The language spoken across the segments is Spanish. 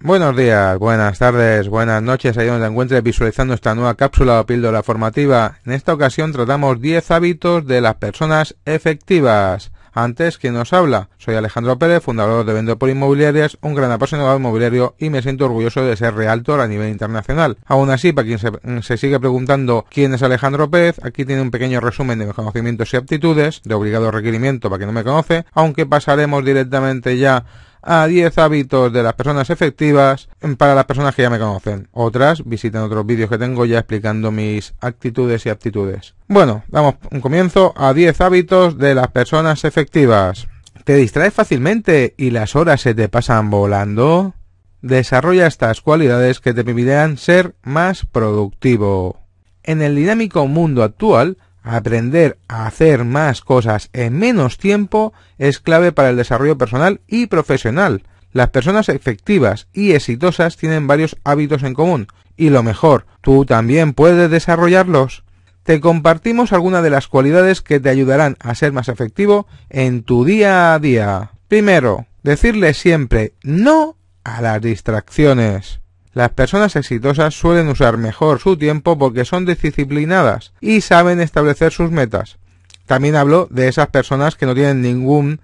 Buenos días, buenas tardes, buenas noches, ahí donde encuentre visualizando esta nueva cápsula o píldora formativa. En esta ocasión tratamos 10 hábitos de las personas efectivas. Antes, quien nos habla? Soy Alejandro Pérez, fundador de Vendo por Inmobiliarias, un gran apasionado inmobiliario y me siento orgulloso de ser realtor a nivel internacional. Aún así, para quien se, mm, se sigue preguntando quién es Alejandro Pérez, aquí tiene un pequeño resumen de mis conocimientos y aptitudes, de obligado requerimiento para quien no me conoce, aunque pasaremos directamente ya a 10 hábitos de las personas efectivas para las personas que ya me conocen. Otras visiten otros vídeos que tengo ya explicando mis actitudes y aptitudes. Bueno, damos un comienzo a 10 hábitos de las personas efectivas. ¿Te distraes fácilmente y las horas se te pasan volando? Desarrolla estas cualidades que te permitirán ser más productivo. En el dinámico mundo actual, Aprender a hacer más cosas en menos tiempo es clave para el desarrollo personal y profesional. Las personas efectivas y exitosas tienen varios hábitos en común, y lo mejor, tú también puedes desarrollarlos. Te compartimos algunas de las cualidades que te ayudarán a ser más efectivo en tu día a día. Primero, decirle siempre no a las distracciones. Las personas exitosas suelen usar mejor su tiempo porque son disciplinadas y saben establecer sus metas. También hablo de esas personas que no tienen ningún,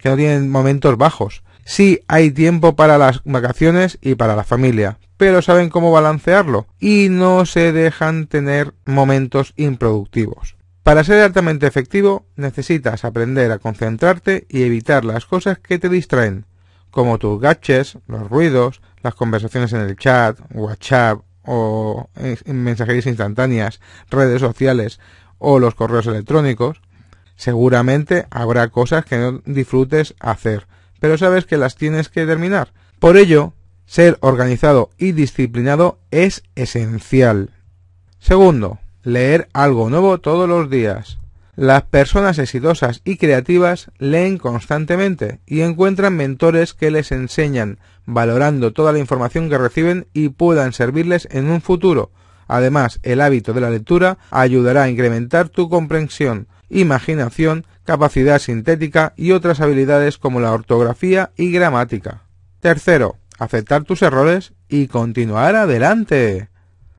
que no tienen momentos bajos. Sí hay tiempo para las vacaciones y para la familia, pero saben cómo balancearlo y no se dejan tener momentos improductivos. Para ser altamente efectivo necesitas aprender a concentrarte y evitar las cosas que te distraen, como tus gaches, los ruidos, las conversaciones en el chat, WhatsApp o eh, mensajerías instantáneas, redes sociales o los correos electrónicos, seguramente habrá cosas que no disfrutes hacer, pero sabes que las tienes que terminar. Por ello, ser organizado y disciplinado es esencial. Segundo, leer algo nuevo todos los días. Las personas exitosas y creativas leen constantemente y encuentran mentores que les enseñan, valorando toda la información que reciben y puedan servirles en un futuro. Además, el hábito de la lectura ayudará a incrementar tu comprensión, imaginación, capacidad sintética y otras habilidades como la ortografía y gramática. Tercero, aceptar tus errores y continuar adelante.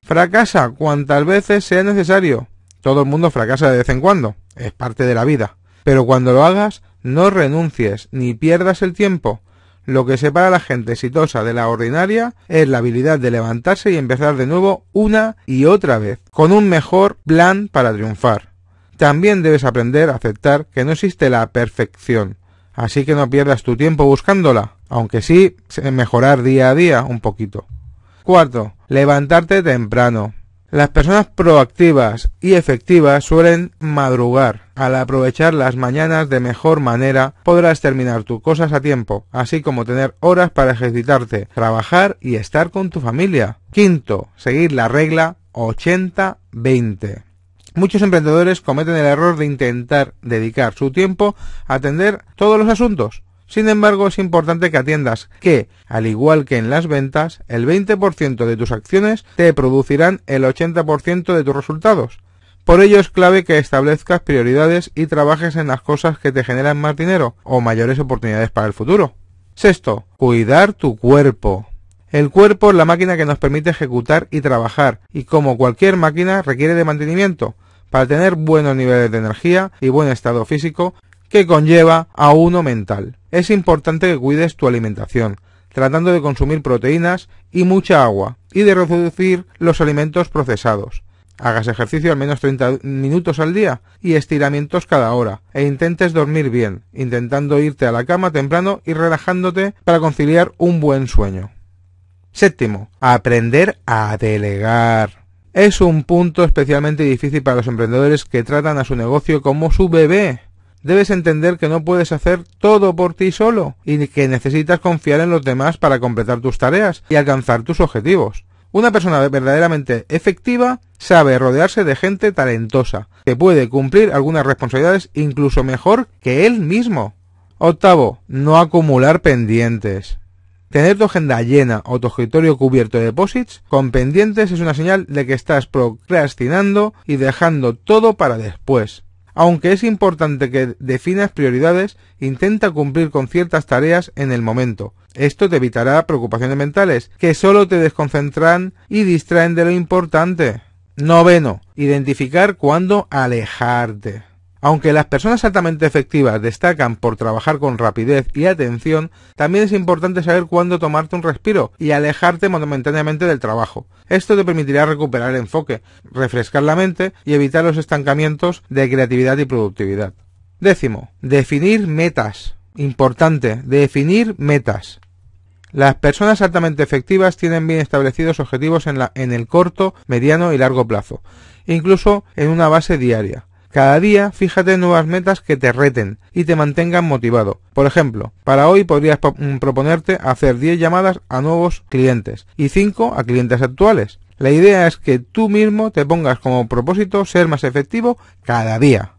Fracasa cuantas veces sea necesario. Todo el mundo fracasa de vez en cuando es parte de la vida. Pero cuando lo hagas, no renuncies ni pierdas el tiempo. Lo que separa a la gente exitosa de la ordinaria es la habilidad de levantarse y empezar de nuevo una y otra vez, con un mejor plan para triunfar. También debes aprender a aceptar que no existe la perfección, así que no pierdas tu tiempo buscándola, aunque sí mejorar día a día un poquito. Cuarto, levantarte temprano. Las personas proactivas y efectivas suelen madrugar. Al aprovechar las mañanas de mejor manera podrás terminar tus cosas a tiempo, así como tener horas para ejercitarte, trabajar y estar con tu familia. Quinto, seguir la regla 80-20. Muchos emprendedores cometen el error de intentar dedicar su tiempo a atender todos los asuntos sin embargo, es importante que atiendas que, al igual que en las ventas, el 20% de tus acciones te producirán el 80% de tus resultados. Por ello es clave que establezcas prioridades y trabajes en las cosas que te generan más dinero o mayores oportunidades para el futuro. Sexto, cuidar tu cuerpo. El cuerpo es la máquina que nos permite ejecutar y trabajar, y como cualquier máquina requiere de mantenimiento. Para tener buenos niveles de energía y buen estado físico, que conlleva a uno mental. Es importante que cuides tu alimentación, tratando de consumir proteínas y mucha agua, y de reducir los alimentos procesados. Hagas ejercicio al menos 30 minutos al día y estiramientos cada hora, e intentes dormir bien, intentando irte a la cama temprano y relajándote para conciliar un buen sueño. Séptimo, aprender a delegar. Es un punto especialmente difícil para los emprendedores que tratan a su negocio como su bebé Debes entender que no puedes hacer todo por ti solo y que necesitas confiar en los demás para completar tus tareas y alcanzar tus objetivos. Una persona verdaderamente efectiva sabe rodearse de gente talentosa, que puede cumplir algunas responsabilidades incluso mejor que él mismo. Octavo, no acumular pendientes. Tener tu agenda llena o tu escritorio cubierto de depósitos con pendientes es una señal de que estás procrastinando y dejando todo para después. Aunque es importante que definas prioridades, intenta cumplir con ciertas tareas en el momento. Esto te evitará preocupaciones mentales, que solo te desconcentran y distraen de lo importante. Noveno, identificar cuándo alejarte. Aunque las personas altamente efectivas destacan por trabajar con rapidez y atención, también es importante saber cuándo tomarte un respiro y alejarte momentáneamente del trabajo. Esto te permitirá recuperar el enfoque, refrescar la mente y evitar los estancamientos de creatividad y productividad. Décimo, definir metas. Importante, definir metas. Las personas altamente efectivas tienen bien establecidos objetivos en, en el corto, mediano y largo plazo, incluso en una base diaria. Cada día fíjate en nuevas metas que te reten y te mantengan motivado. Por ejemplo, para hoy podrías mm, proponerte hacer 10 llamadas a nuevos clientes y 5 a clientes actuales. La idea es que tú mismo te pongas como propósito ser más efectivo cada día.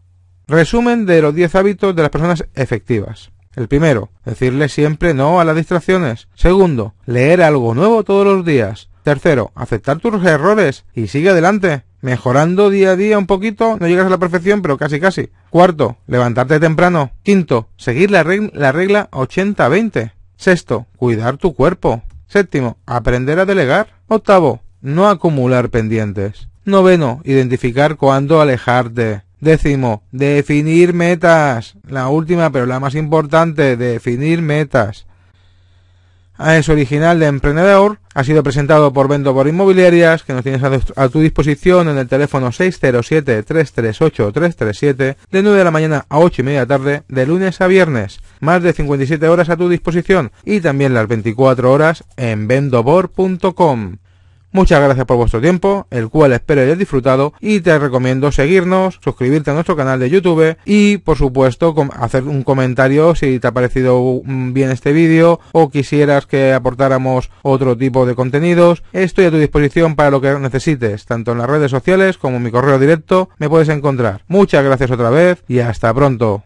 Resumen de los 10 hábitos de las personas efectivas. El primero, decirle siempre no a las distracciones. Segundo, leer algo nuevo todos los días. Tercero, aceptar tus errores y sigue adelante mejorando día a día un poquito, no llegas a la perfección, pero casi casi. Cuarto, levantarte temprano. Quinto, seguir la regla, la regla 80-20. Sexto, cuidar tu cuerpo. Séptimo, aprender a delegar. Octavo, no acumular pendientes. Noveno, identificar cuándo alejarte. Décimo, definir metas. La última, pero la más importante, definir metas es original de Emprendedor. Ha sido presentado por Vendo por Inmobiliarias, que nos tienes a, tu disposición en el teléfono 607-338-337, de 9 de la mañana a 8 y media tarde, de lunes a viernes. Más de 57 horas a tu disposición y también las 24 horas en vendobor.com. Muchas gracias por vuestro tiempo, el cual espero hayáis disfrutado y te recomiendo seguirnos, suscribirte a nuestro canal de YouTube y por supuesto hacer un comentario si te ha parecido mm, bien este vídeo o quisieras que aportáramos otro tipo de contenidos. Estoy a tu disposición para lo que necesites, tanto en las redes sociales como en mi correo directo me puedes encontrar. Muchas gracias otra vez y hasta pronto.